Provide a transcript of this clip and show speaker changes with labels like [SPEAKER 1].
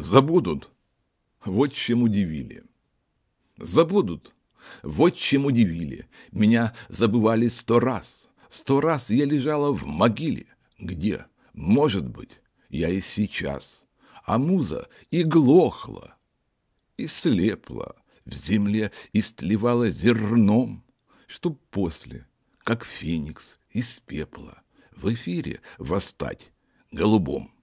[SPEAKER 1] Забудут. Вот чем удивили. Забудут. Вот чем удивили. Меня забывали сто раз. Сто раз я лежала в могиле. Где? Может быть, я и сейчас. А муза и глохла, и слепла. В земле истлевала зерном, чтоб после, как феникс из пепла, в эфире восстать голубом.